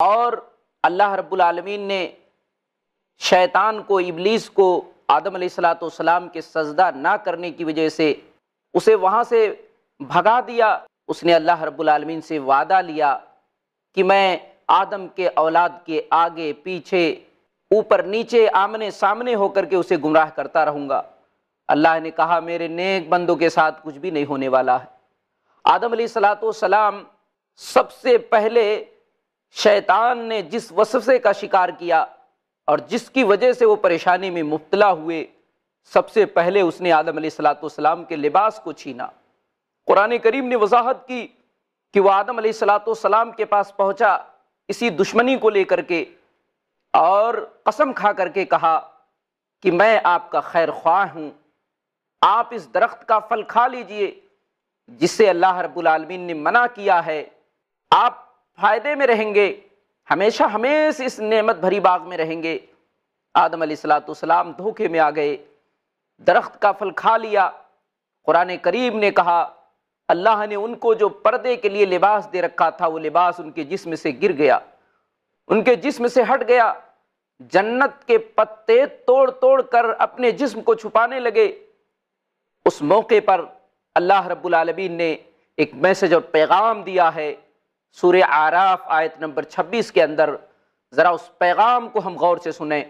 और अल्लाह रब्बुल आलमीन ने शैतान को इबलीस को आदम सलाम के सजदा ना करने की वजह से उसे वहाँ से भगा दिया उसने अल्लाह रब्बुल आलमीन से वादा लिया कि मैं आदम के औलाद के आगे पीछे ऊपर नीचे आमने सामने होकर के उसे गुमराह करता रहूँगा अल्लाह ने कहा मेरे नेक बंदों के साथ कुछ भी नहीं होने वाला है आदम सलाम सबसे पहले शैतान ने जिस वसफ़े का शिकार किया और जिसकी वजह से वो परेशानी में मुबतला हुए सबसे पहले उसने आदम सलाम के लिबास को छीना कुरान करीम ने वजाहत की कि वह आदम सलाम के पास पहुंचा इसी दुश्मनी को लेकर के और कसम खा करके कहा कि मैं आपका खैर ख्वाह हूँ आप इस दरख्त का फल खा लीजिए जिससे अल्लाह रबुलमीन ने मना किया है आप फायदे में रहेंगे हमेशा हमेश इस नेमत भरी बाग में रहेंगे आदम सलाम धोखे में आ गए दरख्त का फल खा लिया कुरान करीम ने कहा अल्लाह ने उनको जो पर्दे के लिए लिबास दे रखा था वो लिबास उनके जिस्म से गिर गया उनके जिस्म से हट गया जन्नत के पत्ते तोड़ तोड़ कर अपने जिस्म को छुपाने लगे उस मौके पर अल्लाह रब्बुल रबालमीन ने एक मैसेज और पैगाम दिया है सूर्य आराफ आयत नंबर छब्बीस के अंदर ज़रा उस पैगाम को हम गौर से सुने